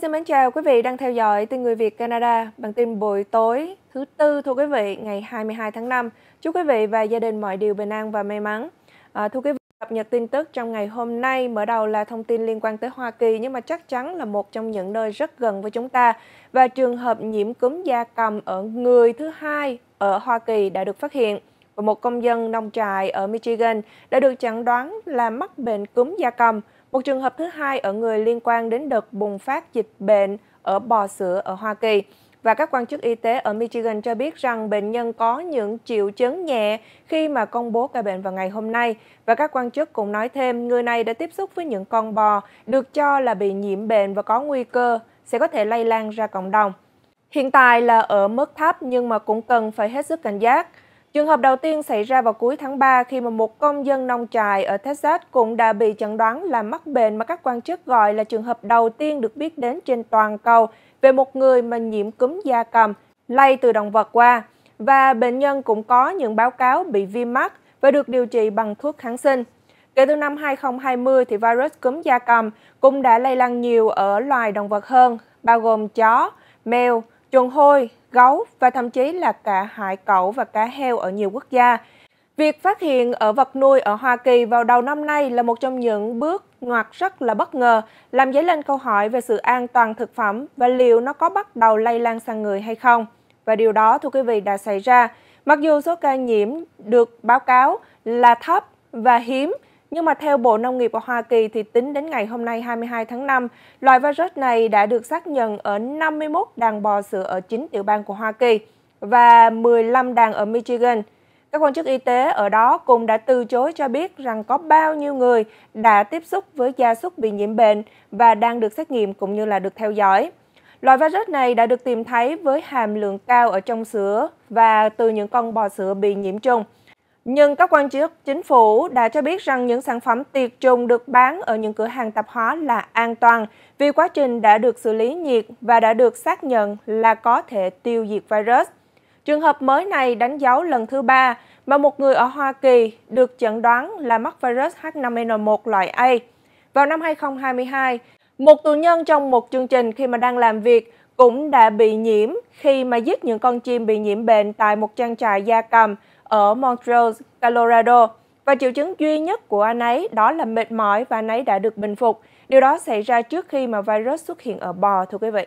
xin mến chào quý vị đang theo dõi tin người Việt Canada bản tin buổi tối thứ tư thưa quý vị ngày 22 tháng 5. Chúc quý vị và gia đình mọi điều bình an và may mắn. À, thưa quý vị, cập nhật tin tức trong ngày hôm nay mở đầu là thông tin liên quan tới Hoa Kỳ nhưng mà chắc chắn là một trong những nơi rất gần với chúng ta và trường hợp nhiễm cúm da cầm ở người thứ hai ở Hoa Kỳ đã được phát hiện và một công dân nông trại ở Michigan đã được chẩn đoán là mắc bệnh cúm da cầm một trường hợp thứ hai ở người liên quan đến đợt bùng phát dịch bệnh ở bò sữa ở Hoa Kỳ. Và các quan chức y tế ở Michigan cho biết rằng bệnh nhân có những triệu chứng nhẹ khi mà công bố ca bệnh vào ngày hôm nay. Và các quan chức cũng nói thêm người này đã tiếp xúc với những con bò được cho là bị nhiễm bệnh và có nguy cơ sẽ có thể lây lan ra cộng đồng. Hiện tại là ở mức thấp nhưng mà cũng cần phải hết sức cảnh giác. Trường hợp đầu tiên xảy ra vào cuối tháng 3 khi mà một công dân nông trại ở Texas cũng đã bị chẩn đoán là mắc bệnh mà các quan chức gọi là trường hợp đầu tiên được biết đến trên toàn cầu về một người mà nhiễm cúm da cầm lây từ động vật qua. Và bệnh nhân cũng có những báo cáo bị viêm mắt và được điều trị bằng thuốc kháng sinh. Kể từ năm 2020 thì virus cúm da cầm cũng đã lây lan nhiều ở loài động vật hơn, bao gồm chó, mèo, chuồn hôi, gấu và thậm chí là cả hải cẩu và cá heo ở nhiều quốc gia. Việc phát hiện ở vật nuôi ở Hoa Kỳ vào đầu năm nay là một trong những bước ngoặt rất là bất ngờ, làm dấy lên câu hỏi về sự an toàn thực phẩm và liệu nó có bắt đầu lây lan sang người hay không. Và điều đó, thưa quý vị, đã xảy ra. Mặc dù số ca nhiễm được báo cáo là thấp và hiếm, nhưng mà theo Bộ Nông nghiệp của Hoa Kỳ thì tính đến ngày hôm nay 22 tháng 5, loài virus này đã được xác nhận ở 51 đàn bò sữa ở 9 tiểu bang của Hoa Kỳ và 15 đàn ở Michigan. Các quan chức y tế ở đó cũng đã từ chối cho biết rằng có bao nhiêu người đã tiếp xúc với gia súc bị nhiễm bệnh và đang được xét nghiệm cũng như là được theo dõi. Loại virus này đã được tìm thấy với hàm lượng cao ở trong sữa và từ những con bò sữa bị nhiễm trùng. Nhưng các quan chức chính phủ đã cho biết rằng những sản phẩm tiệt trùng được bán ở những cửa hàng tạp hóa là an toàn vì quá trình đã được xử lý nhiệt và đã được xác nhận là có thể tiêu diệt virus. Trường hợp mới này đánh dấu lần thứ ba mà một người ở Hoa Kỳ được chẩn đoán là mắc virus H5N1 loại A. Vào năm 2022, một tù nhân trong một chương trình khi mà đang làm việc cũng đã bị nhiễm khi mà giết những con chim bị nhiễm bệnh tại một trang trại gia cầm ở Montrose, Colorado và triệu chứng duy nhất của anh ấy đó là mệt mỏi và anh ấy đã được bình phục. Điều đó xảy ra trước khi mà virus xuất hiện ở bò thưa quý vị.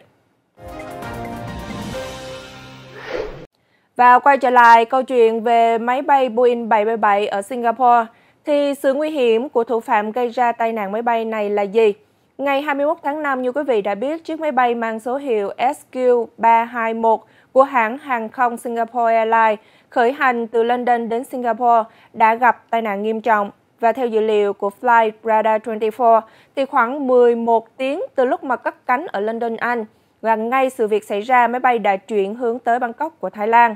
Và quay trở lại câu chuyện về máy bay Boeing 777 ở Singapore, thì sự nguy hiểm của thủ phạm gây ra tai nạn máy bay này là gì? Ngày 21 tháng 5, như quý vị đã biết, chiếc máy bay mang số hiệu SQ321 của hãng hàng không Singapore Airlines khởi hành từ London đến Singapore đã gặp tai nạn nghiêm trọng và theo dữ liệu của Flight Radar 24, thì khoảng 11 tiếng từ lúc mà cất cánh ở London, Anh, và ngay sự việc xảy ra máy bay đã chuyển hướng tới Bangkok của Thái Lan.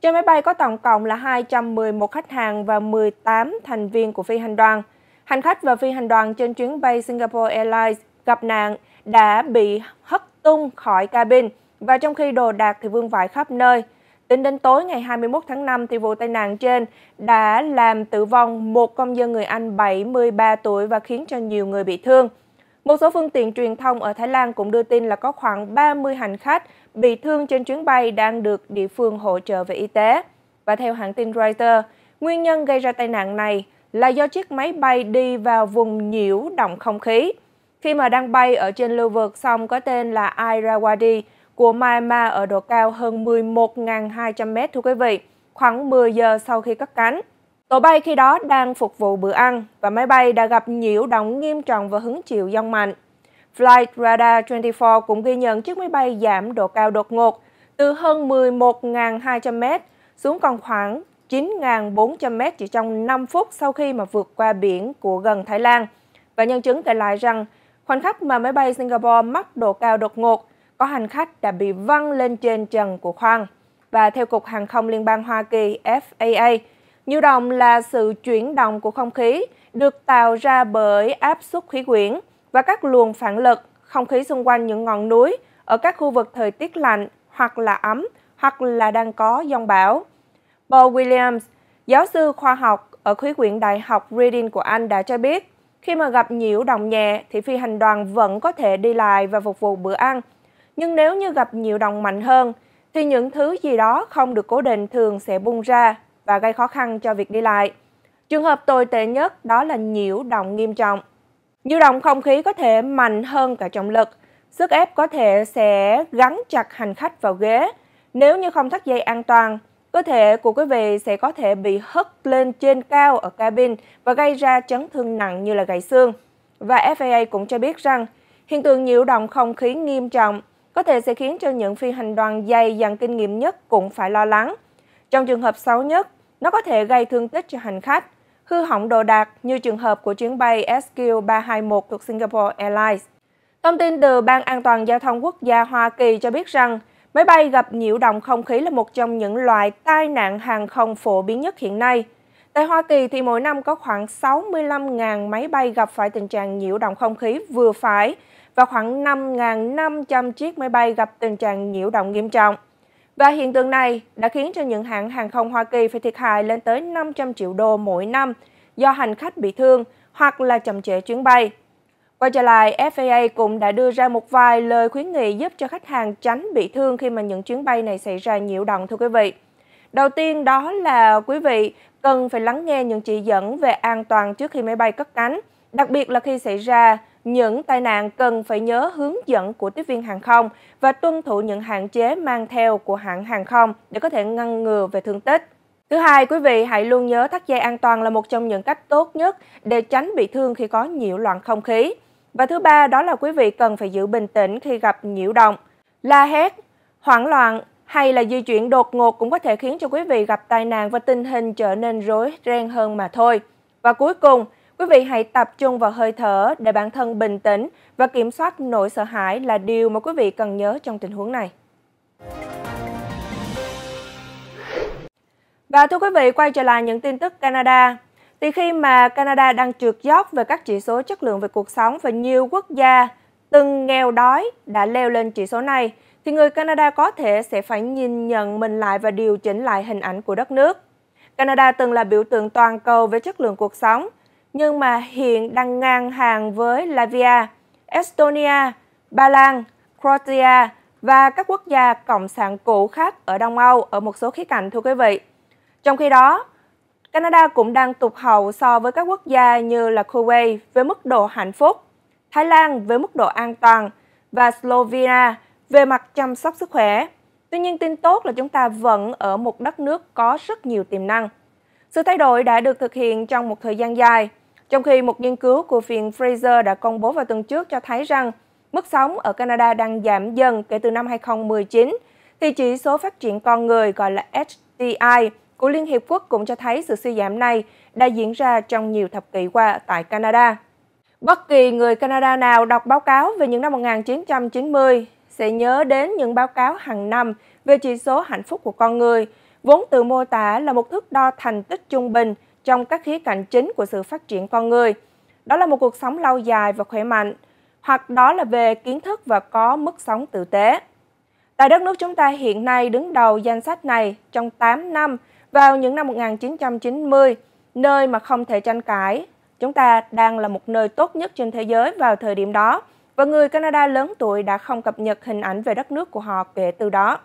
Trên máy bay có tổng cộng là 211 khách hàng và 18 thành viên của phi hành đoàn. Hành khách và phi hành đoàn trên chuyến bay Singapore Airlines gặp nạn đã bị hất tung khỏi cabin và trong khi đồ đạc thì vương vãi khắp nơi – Tính đến tối ngày 21 tháng 5, thì vụ tai nạn trên đã làm tử vong một công dân người Anh 73 tuổi và khiến cho nhiều người bị thương. Một số phương tiện truyền thông ở Thái Lan cũng đưa tin là có khoảng 30 hành khách bị thương trên chuyến bay đang được địa phương hỗ trợ về y tế. Và theo hãng tin Reuters, nguyên nhân gây ra tai nạn này là do chiếc máy bay đi vào vùng nhiễu động không khí. Khi mà đang bay ở trên lưu vực sông có tên là Irrawaddy, của Myanmar ở độ cao hơn 11.200 m thưa quý vị, khoảng 10 giờ sau khi cất cánh. Tổ bay khi đó đang phục vụ bữa ăn và máy bay đã gặp nhiễu động nghiêm trọng và hứng chịu giông mạnh. Flight Radar 24 cũng ghi nhận chiếc máy bay giảm độ cao đột ngột từ hơn 11.200m xuống còn khoảng 9.400m chỉ trong 5 phút sau khi mà vượt qua biển của gần Thái Lan. Và nhân chứng kể lại rằng khoảnh khắc mà máy bay Singapore mắc độ cao đột ngột có hành khách đã bị văng lên trên trần của khoang. Và theo Cục Hàng không Liên bang Hoa Kỳ FAA, nhiễu động là sự chuyển động của không khí được tạo ra bởi áp suất khí quyển và các luồng phản lực không khí xung quanh những ngọn núi ở các khu vực thời tiết lạnh hoặc là ấm hoặc là đang có dông bão. Paul Williams, giáo sư khoa học ở khí quyển Đại học Reading của Anh đã cho biết, khi mà gặp nhiễu động nhẹ thì phi hành đoàn vẫn có thể đi lại và phục vụ bữa ăn nhưng nếu như gặp nhiều đồng mạnh hơn, thì những thứ gì đó không được cố định thường sẽ bung ra và gây khó khăn cho việc đi lại. Trường hợp tồi tệ nhất đó là nhiễu động nghiêm trọng. Nhiễu động không khí có thể mạnh hơn cả trọng lực. Sức ép có thể sẽ gắn chặt hành khách vào ghế. Nếu như không thắt dây an toàn, cơ thể của quý vị sẽ có thể bị hất lên trên cao ở cabin và gây ra chấn thương nặng như là gãy xương. Và FAA cũng cho biết rằng, hiện tượng nhiễu động không khí nghiêm trọng có thể sẽ khiến cho những phi hành đoàn dày dặn kinh nghiệm nhất cũng phải lo lắng. Trong trường hợp xấu nhất, nó có thể gây thương tích cho hành khách, hư hỏng đồ đạc như trường hợp của chuyến bay SQ321 thuộc Singapore Airlines. Thông tin từ Ban An toàn Giao thông Quốc gia Hoa Kỳ cho biết rằng, máy bay gặp nhiễu động không khí là một trong những loại tai nạn hàng không phổ biến nhất hiện nay. Tại Hoa Kỳ thì mỗi năm có khoảng 65.000 máy bay gặp phải tình trạng nhiễu động không khí vừa phải và khoảng 5.500 chiếc máy bay gặp tình trạng nhiễu động nghiêm trọng. Và hiện tượng này đã khiến cho những hãng hàng không Hoa Kỳ phải thiệt hại lên tới 500 triệu đô mỗi năm do hành khách bị thương hoặc là chậm trễ chuyến bay. Quay trở lại, FAA cũng đã đưa ra một vài lời khuyến nghị giúp cho khách hàng tránh bị thương khi mà những chuyến bay này xảy ra nhiễu động thưa quý vị. Đầu tiên đó là quý vị cần phải lắng nghe những chỉ dẫn về an toàn trước khi máy bay cất cánh, đặc biệt là khi xảy ra những tai nạn cần phải nhớ hướng dẫn của tiếp viên hàng không và tuân thủ những hạn chế mang theo của hãng hàng không để có thể ngăn ngừa về thương tích. Thứ hai, quý vị hãy luôn nhớ thắt dây an toàn là một trong những cách tốt nhất để tránh bị thương khi có nhiễu loạn không khí. Và thứ ba, đó là quý vị cần phải giữ bình tĩnh khi gặp nhiễu động. La hét, hoảng loạn hay là di chuyển đột ngột cũng có thể khiến cho quý vị gặp tai nạn và tình hình trở nên rối ren hơn mà thôi. Và cuối cùng, Quý vị hãy tập trung vào hơi thở để bản thân bình tĩnh và kiểm soát nỗi sợ hãi là điều mà quý vị cần nhớ trong tình huống này. Và thưa quý vị, quay trở lại những tin tức Canada. Thì khi mà Canada đang trượt dốc về các chỉ số chất lượng về cuộc sống và nhiều quốc gia từng nghèo đói đã leo lên chỉ số này, thì người Canada có thể sẽ phải nhìn nhận mình lại và điều chỉnh lại hình ảnh của đất nước. Canada từng là biểu tượng toàn cầu về chất lượng cuộc sống, nhưng mà hiện đang ngang hàng với Latvia, Estonia, Ba Lan, Croatia và các quốc gia cộng sản cũ khác ở Đông Âu ở một số khía cạnh thưa quý vị. Trong khi đó, Canada cũng đang tụt hậu so với các quốc gia như là Kuwait với mức độ hạnh phúc, Thái Lan với mức độ an toàn và Slovenia về mặt chăm sóc sức khỏe. Tuy nhiên tin tốt là chúng ta vẫn ở một đất nước có rất nhiều tiềm năng. Sự thay đổi đã được thực hiện trong một thời gian dài, trong khi một nghiên cứu của viện Fraser đã công bố vào tuần trước cho thấy rằng mức sống ở Canada đang giảm dần kể từ năm 2019, thì chỉ số phát triển con người gọi là HDI của Liên Hiệp Quốc cũng cho thấy sự suy giảm này đã diễn ra trong nhiều thập kỷ qua tại Canada. Bất kỳ người Canada nào đọc báo cáo về những năm 1990 sẽ nhớ đến những báo cáo hàng năm về chỉ số hạnh phúc của con người, vốn tự mô tả là một thước đo thành tích trung bình trong các khía cạnh chính của sự phát triển con người. Đó là một cuộc sống lâu dài và khỏe mạnh, hoặc đó là về kiến thức và có mức sống tử tế. Tại đất nước chúng ta hiện nay đứng đầu danh sách này trong 8 năm vào những năm 1990, nơi mà không thể tranh cãi. Chúng ta đang là một nơi tốt nhất trên thế giới vào thời điểm đó, và người Canada lớn tuổi đã không cập nhật hình ảnh về đất nước của họ kể từ đó.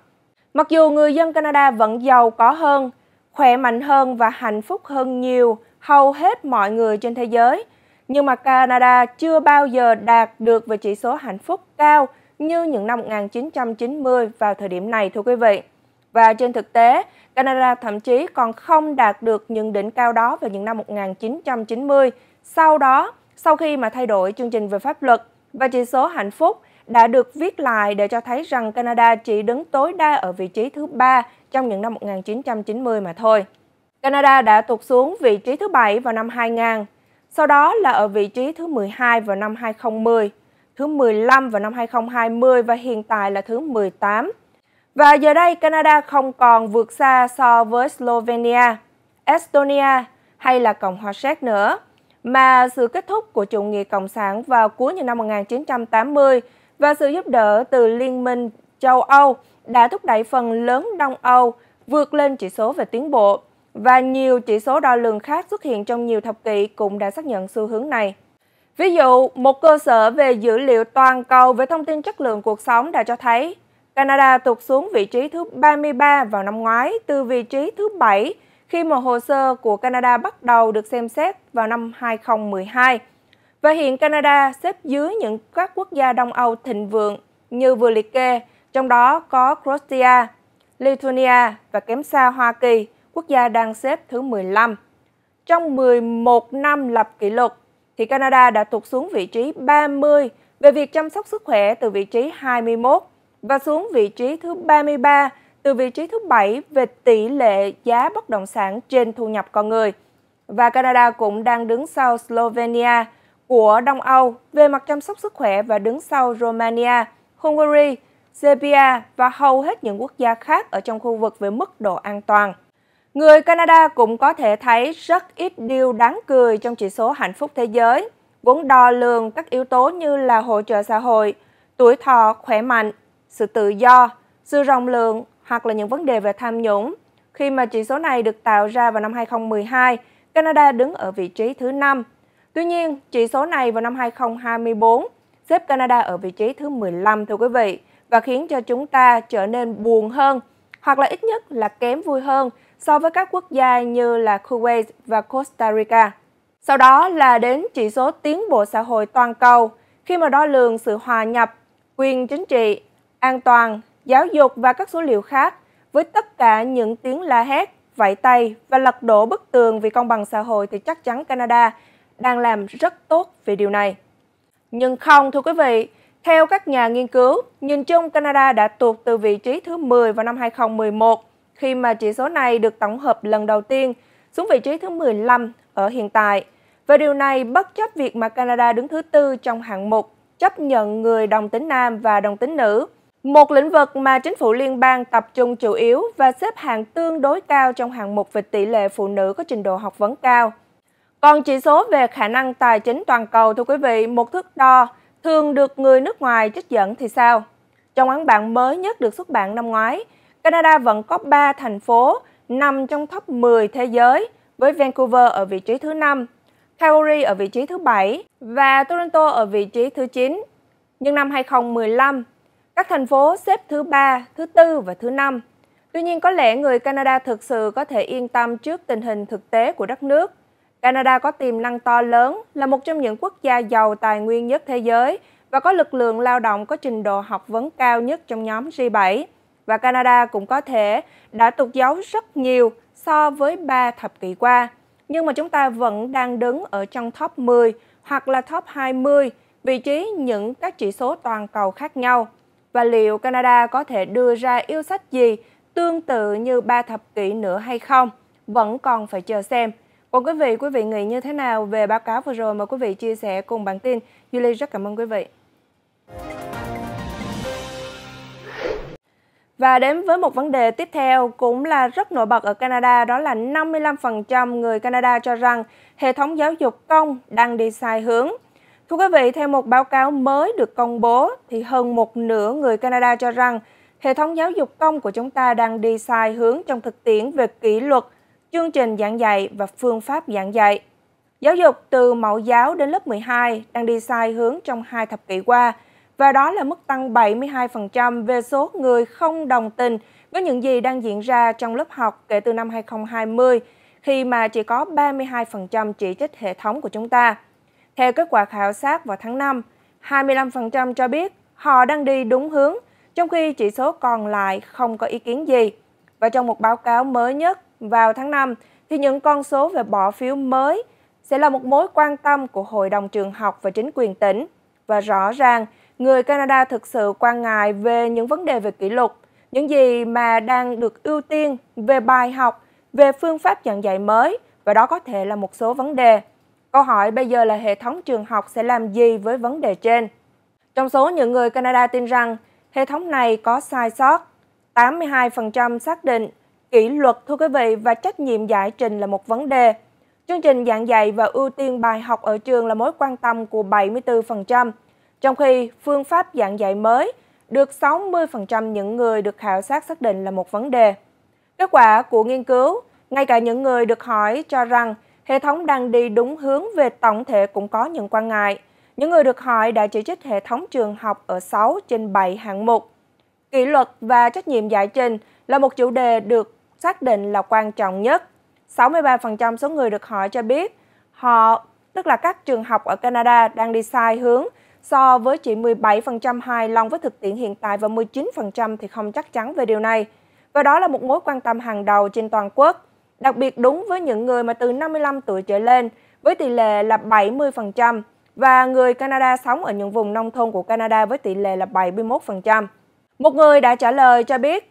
Mặc dù người dân Canada vẫn giàu có hơn, khỏe mạnh hơn và hạnh phúc hơn nhiều hầu hết mọi người trên thế giới. Nhưng mà Canada chưa bao giờ đạt được về chỉ số hạnh phúc cao như những năm 1990 vào thời điểm này thưa quý vị. Và trên thực tế, Canada thậm chí còn không đạt được những đỉnh cao đó vào những năm 1990. Sau đó, sau khi mà thay đổi chương trình về pháp luật và chỉ số hạnh phúc đã được viết lại để cho thấy rằng Canada chỉ đứng tối đa ở vị trí thứ ba trong những năm 1990 mà thôi. Canada đã tụt xuống vị trí thứ 7 vào năm 2000, sau đó là ở vị trí thứ 12 vào năm 2010, thứ 15 vào năm 2020 và hiện tại là thứ 18. Và giờ đây Canada không còn vượt xa so với Slovenia, Estonia hay là Cộng hòa Séc nữa, mà sự kết thúc của chủ nghĩa Cộng sản vào cuối những năm 1980 và sự giúp đỡ từ Liên minh châu Âu đã thúc đẩy phần lớn Đông Âu vượt lên chỉ số về tiến bộ, và nhiều chỉ số đo lường khác xuất hiện trong nhiều thập kỷ cũng đã xác nhận xu hướng này. Ví dụ, một cơ sở về dữ liệu toàn cầu về thông tin chất lượng cuộc sống đã cho thấy Canada tụt xuống vị trí thứ 33 vào năm ngoái từ vị trí thứ 7 khi một hồ sơ của Canada bắt đầu được xem xét vào năm 2012. Và hiện Canada xếp dưới những các quốc gia Đông Âu thịnh vượng như vừa liệt kê trong đó có Croatia, Lithuania và kém xa Hoa Kỳ, quốc gia đang xếp thứ 15. Trong 11 năm lập kỷ lục, thì Canada đã tụt xuống vị trí 30 về việc chăm sóc sức khỏe từ vị trí 21 và xuống vị trí thứ 33 từ vị trí thứ 7 về tỷ lệ giá bất động sản trên thu nhập con người. Và Canada cũng đang đứng sau Slovenia của Đông Âu về mặt chăm sóc sức khỏe và đứng sau Romania, Hungary, Serbia và hầu hết những quốc gia khác ở trong khu vực về mức độ an toàn. Người Canada cũng có thể thấy rất ít điều đáng cười trong chỉ số hạnh phúc thế giới, vốn đo lường các yếu tố như là hỗ trợ xã hội, tuổi thọ, khỏe mạnh, sự tự do, sự rộng lượng hoặc là những vấn đề về tham nhũng. Khi mà chỉ số này được tạo ra vào năm 2012, Canada đứng ở vị trí thứ 5. Tuy nhiên, chỉ số này vào năm 2024 xếp Canada ở vị trí thứ 15 thưa quý vị và khiến cho chúng ta trở nên buồn hơn hoặc là ít nhất là kém vui hơn so với các quốc gia như là Kuwait và Costa Rica. Sau đó là đến chỉ số tiến bộ xã hội toàn cầu, khi mà đo lường sự hòa nhập, quyền chính trị, an toàn, giáo dục và các số liệu khác với tất cả những tiếng la hét, vẫy tay và lật đổ bức tường vì công bằng xã hội thì chắc chắn Canada đang làm rất tốt về điều này. Nhưng không thưa quý vị, theo các nhà nghiên cứu, nhìn chung Canada đã tụt từ vị trí thứ 10 vào năm 2011 khi mà chỉ số này được tổng hợp lần đầu tiên xuống vị trí thứ 15 ở hiện tại. Và điều này bất chấp việc mà Canada đứng thứ tư trong hạng mục chấp nhận người đồng tính nam và đồng tính nữ, một lĩnh vực mà chính phủ liên bang tập trung chủ yếu và xếp hạng tương đối cao trong hạng mục về tỷ lệ phụ nữ có trình độ học vấn cao. Còn chỉ số về khả năng tài chính toàn cầu, thưa quý vị, một thước đo thường được người nước ngoài trích dẫn thì sao? Trong án bản mới nhất được xuất bản năm ngoái, Canada vẫn có 3 thành phố nằm trong top 10 thế giới với Vancouver ở vị trí thứ 5, Calgary ở vị trí thứ 7 và Toronto ở vị trí thứ 9. Nhưng năm 2015, các thành phố xếp thứ 3, thứ 4 và thứ 5. Tuy nhiên có lẽ người Canada thực sự có thể yên tâm trước tình hình thực tế của đất nước Canada có tiềm năng to lớn, là một trong những quốc gia giàu tài nguyên nhất thế giới và có lực lượng lao động có trình độ học vấn cao nhất trong nhóm G7. Và Canada cũng có thể đã tụt dấu rất nhiều so với 3 thập kỷ qua. Nhưng mà chúng ta vẫn đang đứng ở trong top 10 hoặc là top 20, vị trí những các chỉ số toàn cầu khác nhau. Và liệu Canada có thể đưa ra yêu sách gì tương tự như 3 thập kỷ nữa hay không? Vẫn còn phải chờ xem. Còn quý vị, quý vị nghĩ như thế nào về báo cáo vừa rồi mà quý vị chia sẻ cùng bản tin? Duy rất cảm ơn quý vị. Và đến với một vấn đề tiếp theo cũng là rất nổi bật ở Canada đó là 55% người Canada cho rằng hệ thống giáo dục công đang đi sai hướng. Thưa quý vị, theo một báo cáo mới được công bố thì hơn một nửa người Canada cho rằng hệ thống giáo dục công của chúng ta đang đi sai hướng trong thực tiễn về kỷ luật chương trình giảng dạy và phương pháp giảng dạy. Giáo dục từ mẫu giáo đến lớp 12 đang đi sai hướng trong hai thập kỷ qua, và đó là mức tăng 72% về số người không đồng tình với những gì đang diễn ra trong lớp học kể từ năm 2020, khi mà chỉ có 32% chỉ trích hệ thống của chúng ta. Theo kết quả khảo sát vào tháng 5, 25% cho biết họ đang đi đúng hướng, trong khi chỉ số còn lại không có ý kiến gì. Và trong một báo cáo mới nhất vào tháng 5, thì những con số về bỏ phiếu mới sẽ là một mối quan tâm của Hội đồng trường học và chính quyền tỉnh. Và rõ ràng, người Canada thực sự quan ngại về những vấn đề về kỷ lục, những gì mà đang được ưu tiên về bài học, về phương pháp giảng dạy mới, và đó có thể là một số vấn đề. Câu hỏi bây giờ là hệ thống trường học sẽ làm gì với vấn đề trên? Trong số những người Canada tin rằng hệ thống này có sai sót, 82% xác định kỷ luật thưa quý vị và trách nhiệm giải trình là một vấn đề. Chương trình giảng dạy và ưu tiên bài học ở trường là mối quan tâm của 74%, trong khi phương pháp giảng dạy mới được 60% những người được khảo sát xác định là một vấn đề. Kết quả của nghiên cứu, ngay cả những người được hỏi cho rằng hệ thống đang đi đúng hướng về tổng thể cũng có những quan ngại. Những người được hỏi đã chỉ trích hệ thống trường học ở 6 trên 7 hạng mục. Kỷ luật và trách nhiệm giải trình là một chủ đề được xác định là quan trọng nhất. 63% số người được hỏi cho biết họ, tức là các trường học ở Canada đang đi sai hướng so với chỉ 17% hài lòng với thực tiễn hiện tại và 19% thì không chắc chắn về điều này. Và đó là một mối quan tâm hàng đầu trên toàn quốc, đặc biệt đúng với những người mà từ 55 tuổi trở lên với tỷ lệ là 70% và người Canada sống ở những vùng nông thôn của Canada với tỷ lệ là 71%. Một người đã trả lời cho biết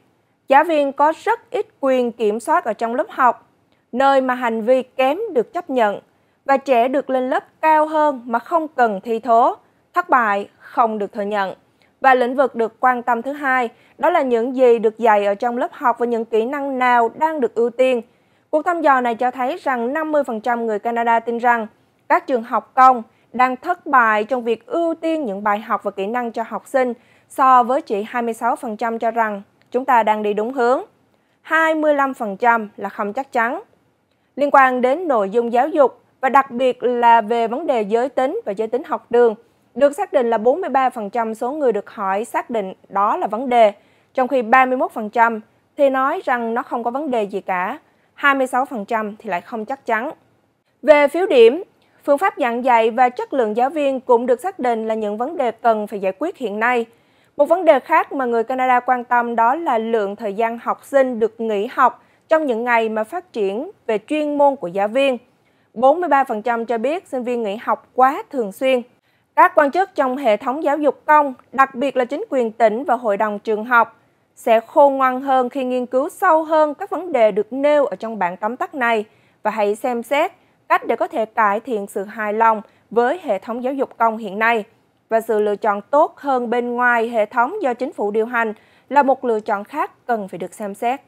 Giáo viên có rất ít quyền kiểm soát ở trong lớp học, nơi mà hành vi kém được chấp nhận và trẻ được lên lớp cao hơn mà không cần thi thố, thất bại không được thừa nhận. Và lĩnh vực được quan tâm thứ hai, đó là những gì được dạy ở trong lớp học và những kỹ năng nào đang được ưu tiên. Cuộc thăm dò này cho thấy rằng 50% người Canada tin rằng các trường học công đang thất bại trong việc ưu tiên những bài học và kỹ năng cho học sinh so với chỉ 26% cho rằng chúng ta đang đi đúng hướng. 25% là không chắc chắn. Liên quan đến nội dung giáo dục và đặc biệt là về vấn đề giới tính và giới tính học đường, được xác định là 43% số người được hỏi xác định đó là vấn đề, trong khi 31% thì nói rằng nó không có vấn đề gì cả, 26% thì lại không chắc chắn. Về phiếu điểm, phương pháp giảng dạy và chất lượng giáo viên cũng được xác định là những vấn đề cần phải giải quyết hiện nay – một vấn đề khác mà người Canada quan tâm đó là lượng thời gian học sinh được nghỉ học trong những ngày mà phát triển về chuyên môn của giáo viên. 43% cho biết sinh viên nghỉ học quá thường xuyên. Các quan chức trong hệ thống giáo dục công, đặc biệt là chính quyền tỉnh và hội đồng trường học, sẽ khôn ngoan hơn khi nghiên cứu sâu hơn các vấn đề được nêu ở trong bản tóm tắt này và hãy xem xét cách để có thể cải thiện sự hài lòng với hệ thống giáo dục công hiện nay và sự lựa chọn tốt hơn bên ngoài hệ thống do chính phủ điều hành là một lựa chọn khác cần phải được xem xét.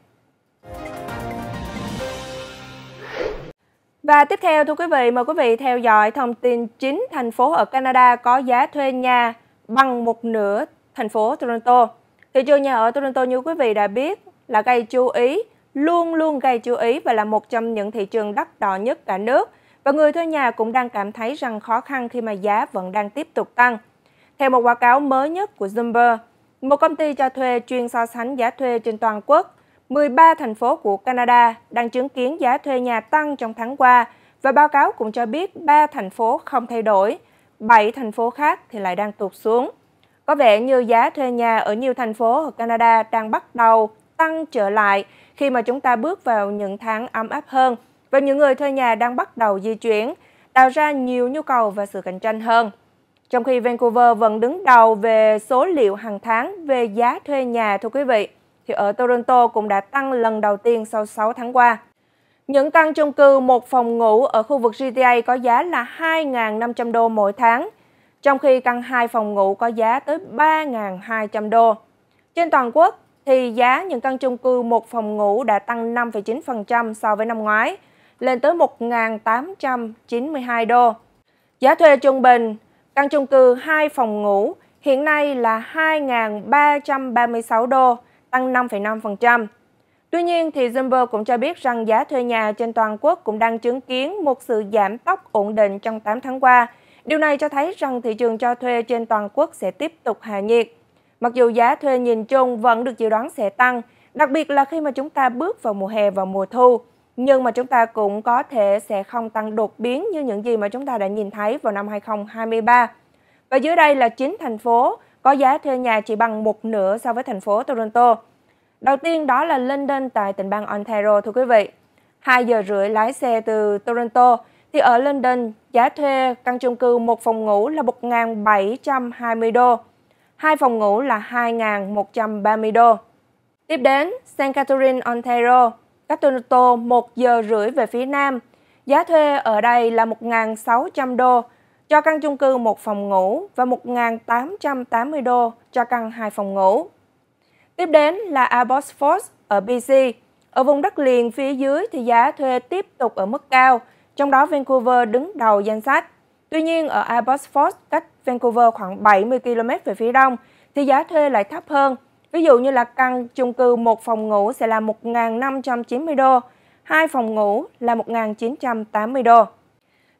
Và tiếp theo thưa quý vị, mời quý vị theo dõi thông tin chính thành phố ở Canada có giá thuê nhà bằng một nửa thành phố Toronto. Thị trường nhà ở Toronto như quý vị đã biết là gây chú ý, luôn luôn gây chú ý và là một trong những thị trường đắt đỏ nhất cả nước. Và người thuê nhà cũng đang cảm thấy rằng khó khăn khi mà giá vẫn đang tiếp tục tăng. Theo một báo cáo mới nhất của Bloomberg, một công ty cho thuê chuyên so sánh giá thuê trên toàn quốc, 13 thành phố của Canada đang chứng kiến giá thuê nhà tăng trong tháng qua và báo cáo cũng cho biết 3 thành phố không thay đổi, 7 thành phố khác thì lại đang tụt xuống. Có vẻ như giá thuê nhà ở nhiều thành phố ở Canada đang bắt đầu tăng trở lại khi mà chúng ta bước vào những tháng ấm áp hơn và những người thuê nhà đang bắt đầu di chuyển, tạo ra nhiều nhu cầu và sự cạnh tranh hơn. Trong khi Vancouver vẫn đứng đầu về số liệu hàng tháng về giá thuê nhà thưa quý vị, thì ở Toronto cũng đã tăng lần đầu tiên sau 6 tháng qua. Những căn chung cư một phòng ngủ ở khu vực GTA có giá là 2.500 đô mỗi tháng, trong khi căn hai phòng ngủ có giá tới 3.200 đô. Trên toàn quốc thì giá những căn chung cư một phòng ngủ đã tăng 5,9% so với năm ngoái, lên tới 1.892 đô. Giá thuê trung bình Căn chung cư 2 phòng ngủ hiện nay là 2.336 đô, tăng 5,5%. Tuy nhiên, thì Zumbo cũng cho biết rằng giá thuê nhà trên toàn quốc cũng đang chứng kiến một sự giảm tốc ổn định trong 8 tháng qua. Điều này cho thấy rằng thị trường cho thuê trên toàn quốc sẽ tiếp tục hạ nhiệt. Mặc dù giá thuê nhìn chung vẫn được dự đoán sẽ tăng, đặc biệt là khi mà chúng ta bước vào mùa hè và mùa thu nhưng mà chúng ta cũng có thể sẽ không tăng đột biến như những gì mà chúng ta đã nhìn thấy vào năm 2023. Và dưới đây là 9 thành phố có giá thuê nhà chỉ bằng một nửa so với thành phố Toronto. Đầu tiên đó là London tại tỉnh bang Ontario thưa quý vị. 2 giờ rưỡi lái xe từ Toronto thì ở London giá thuê căn chung cư một phòng ngủ là 1.720 đô, hai phòng ngủ là 2.130 đô. Tiếp đến, St. Catherine, Ontario Katsunoto 1 giờ rưỡi về phía nam. Giá thuê ở đây là 1.600 đô cho căn chung cư một phòng ngủ và 1.880 đô cho căn hai phòng ngủ. Tiếp đến là Abbotsford ở BC. Ở vùng đất liền phía dưới thì giá thuê tiếp tục ở mức cao, trong đó Vancouver đứng đầu danh sách. Tuy nhiên ở Abbotsford cách Vancouver khoảng 70 km về phía đông thì giá thuê lại thấp hơn Ví dụ như là căn chung cư một phòng ngủ sẽ là 1.590 đô, hai phòng ngủ là 1.980 đô.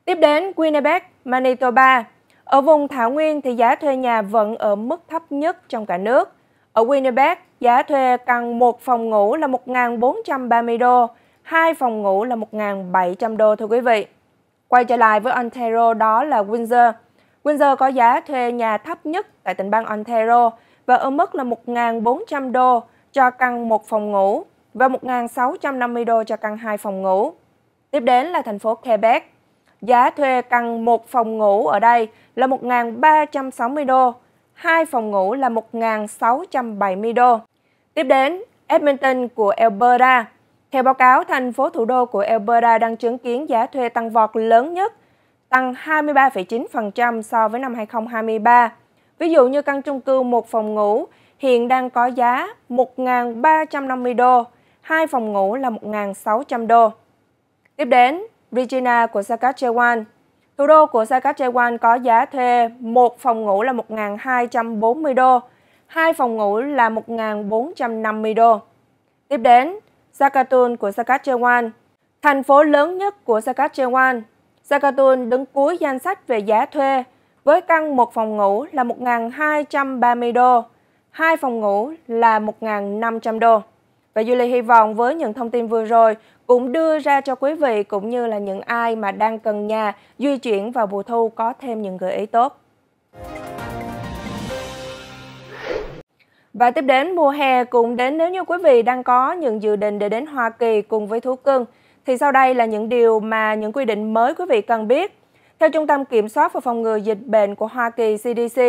Tiếp đến Winnipeg, Manitoba. Ở vùng Thảo Nguyên thì giá thuê nhà vẫn ở mức thấp nhất trong cả nước. Ở Winnipeg, giá thuê căn một phòng ngủ là 1.430 đô, hai phòng ngủ là 1.700 đô thưa quý vị. Quay trở lại với Ontario đó là Windsor. Windsor có giá thuê nhà thấp nhất tại tỉnh bang Ontario và ở mức là 1.400 đô cho căn một phòng ngủ và 1.650 đô cho căn hai phòng ngủ. Tiếp đến là thành phố Quebec. Giá thuê căn một phòng ngủ ở đây là 1.360 đô, hai phòng ngủ là 1.670 đô. Tiếp đến, Edmonton của Alberta. Theo báo cáo, thành phố thủ đô của Alberta đang chứng kiến giá thuê tăng vọt lớn nhất, tăng 23,9% so với năm 2023 Ví dụ như căn chung cư một phòng ngủ hiện đang có giá 1.350 đô, hai phòng ngủ là 1.600 đô. Tiếp đến, Regina của Saskatchewan. Thủ đô của Saskatchewan có giá thuê một phòng ngủ là 1.240 đô, hai phòng ngủ là 1.450 đô. Tiếp đến, Saskatoon của Saskatchewan. Thành phố lớn nhất của Saskatchewan, Saskatoon đứng cuối danh sách về giá thuê với căn một phòng ngủ là 1.230 đô, hai phòng ngủ là 1.500 đô. Và Julie hy vọng với những thông tin vừa rồi cũng đưa ra cho quý vị cũng như là những ai mà đang cần nhà di chuyển vào mùa thu có thêm những gợi ý tốt. Và tiếp đến mùa hè cũng đến nếu như quý vị đang có những dự định để đến Hoa Kỳ cùng với thú cưng thì sau đây là những điều mà những quy định mới quý vị cần biết theo Trung tâm Kiểm soát và Phòng ngừa Dịch bệnh của Hoa Kỳ CDC,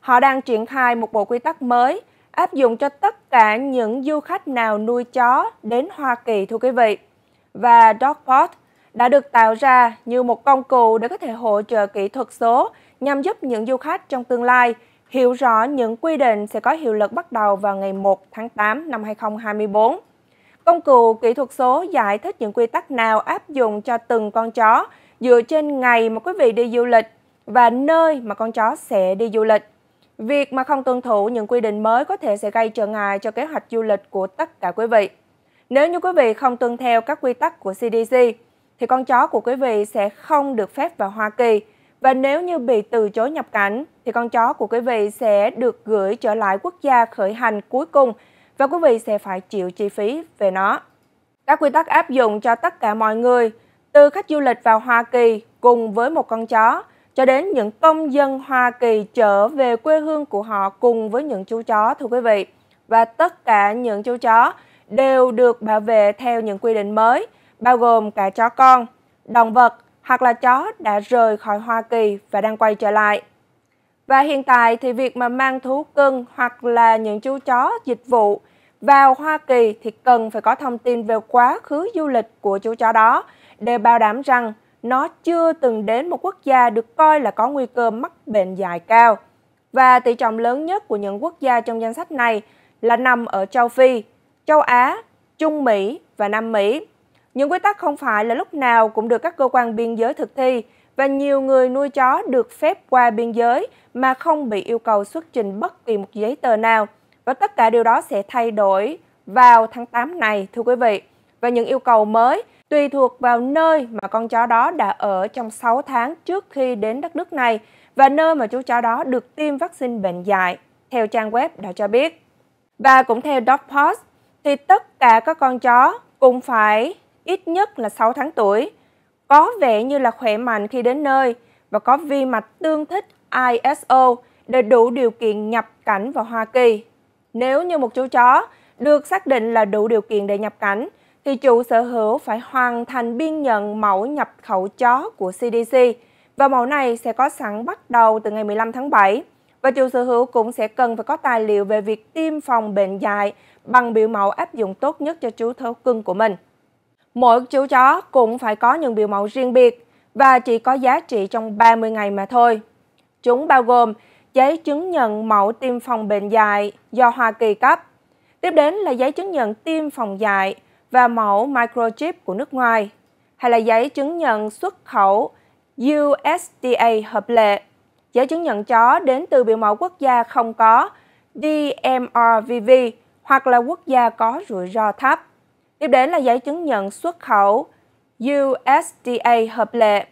họ đang triển khai một bộ quy tắc mới áp dụng cho tất cả những du khách nào nuôi chó đến Hoa Kỳ thưa quý vị. Và DogPod đã được tạo ra như một công cụ để có thể hỗ trợ kỹ thuật số nhằm giúp những du khách trong tương lai hiểu rõ những quy định sẽ có hiệu lực bắt đầu vào ngày 1 tháng 8 năm 2024. Công cụ kỹ thuật số giải thích những quy tắc nào áp dụng cho từng con chó dựa trên ngày mà quý vị đi du lịch và nơi mà con chó sẽ đi du lịch. Việc mà không tuân thủ những quy định mới có thể sẽ gây trở ngại cho kế hoạch du lịch của tất cả quý vị. Nếu như quý vị không tuân theo các quy tắc của CDC, thì con chó của quý vị sẽ không được phép vào Hoa Kỳ. Và nếu như bị từ chối nhập cảnh, thì con chó của quý vị sẽ được gửi trở lại quốc gia khởi hành cuối cùng và quý vị sẽ phải chịu chi phí về nó. Các quy tắc áp dụng cho tất cả mọi người từ khách du lịch vào Hoa Kỳ cùng với một con chó, cho đến những công dân Hoa Kỳ trở về quê hương của họ cùng với những chú chó, thưa quý vị. Và tất cả những chú chó đều được bảo vệ theo những quy định mới, bao gồm cả chó con, động vật hoặc là chó đã rời khỏi Hoa Kỳ và đang quay trở lại. Và hiện tại thì việc mà mang thú cưng hoặc là những chú chó dịch vụ vào Hoa Kỳ thì cần phải có thông tin về quá khứ du lịch của chú chó đó để bảo đảm rằng nó chưa từng đến một quốc gia được coi là có nguy cơ mắc bệnh dài cao. Và tỷ trọng lớn nhất của những quốc gia trong danh sách này là nằm ở châu Phi, châu Á, Trung Mỹ và Nam Mỹ. Những quy tắc không phải là lúc nào cũng được các cơ quan biên giới thực thi và nhiều người nuôi chó được phép qua biên giới mà không bị yêu cầu xuất trình bất kỳ một giấy tờ nào. Và tất cả điều đó sẽ thay đổi vào tháng 8 này, thưa quý vị. Và những yêu cầu mới tùy thuộc vào nơi mà con chó đó đã ở trong 6 tháng trước khi đến đất nước này và nơi mà chú chó đó được tiêm vaccine bệnh dạy, theo trang web đã cho biết. Và cũng theo DogPost, thì tất cả các con chó cũng phải ít nhất là 6 tháng tuổi, có vẻ như là khỏe mạnh khi đến nơi và có vi mạch tương thích ISO để đủ điều kiện nhập cảnh vào Hoa Kỳ. Nếu như một chú chó được xác định là đủ điều kiện để nhập cảnh, thì chủ sở hữu phải hoàn thành biên nhận mẫu nhập khẩu chó của CDC và mẫu này sẽ có sẵn bắt đầu từ ngày 15 tháng 7. Và chủ sở hữu cũng sẽ cần phải có tài liệu về việc tiêm phòng bệnh dạy bằng biểu mẫu áp dụng tốt nhất cho chú thú cưng của mình. Mỗi chú chó cũng phải có những biểu mẫu riêng biệt và chỉ có giá trị trong 30 ngày mà thôi. Chúng bao gồm giấy chứng nhận mẫu tiêm phòng bệnh dạy do Hoa Kỳ cấp, tiếp đến là giấy chứng nhận tiêm phòng dạy và mẫu microchip của nước ngoài, hay là giấy chứng nhận xuất khẩu USDA hợp lệ. Giấy chứng nhận chó đến từ biểu mẫu quốc gia không có DMRVV hoặc là quốc gia có rủi ro thấp. Tiếp đến là giấy chứng nhận xuất khẩu USDA hợp lệ.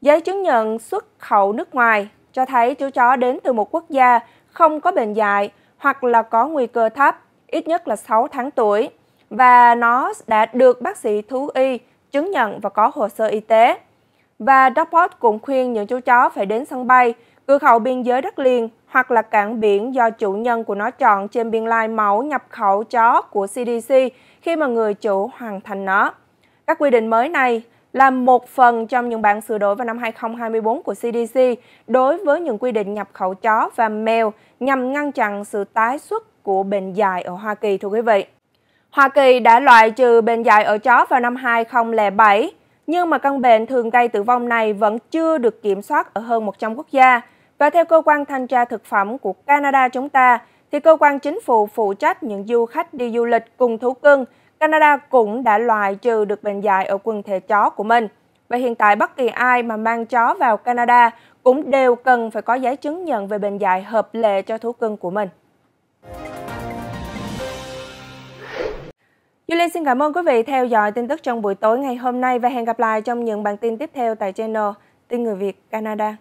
Giấy chứng nhận xuất khẩu nước ngoài cho thấy chú chó đến từ một quốc gia không có bệnh dại hoặc là có nguy cơ thấp, ít nhất là 6 tháng tuổi và nó đã được bác sĩ thú y chứng nhận và có hồ sơ y tế. Và Dapot cũng khuyên những chú chó phải đến sân bay, cửa khẩu biên giới đất liền hoặc là cảng biển do chủ nhân của nó chọn trên biên lai mẫu nhập khẩu chó của CDC khi mà người chủ hoàn thành nó. Các quy định mới này là một phần trong những bản sửa đổi vào năm 2024 của CDC đối với những quy định nhập khẩu chó và mèo nhằm ngăn chặn sự tái xuất của bệnh dài ở Hoa Kỳ, thưa quý vị. Hoa Kỳ đã loại trừ bệnh dạy ở chó vào năm 2007, nhưng mà căn bệnh thường gây tử vong này vẫn chưa được kiểm soát ở hơn 100 quốc gia. Và theo cơ quan thanh tra thực phẩm của Canada chúng ta, thì cơ quan chính phủ phụ trách những du khách đi du lịch cùng thú cưng, Canada cũng đã loại trừ được bệnh dạy ở quần thể chó của mình. Và hiện tại bất kỳ ai mà mang chó vào Canada cũng đều cần phải có giấy chứng nhận về bệnh dạy hợp lệ cho thú cưng của mình. Du linh xin cảm ơn quý vị theo dõi tin tức trong buổi tối ngày hôm nay và hẹn gặp lại trong những bản tin tiếp theo tại channel Tin Người Việt Canada.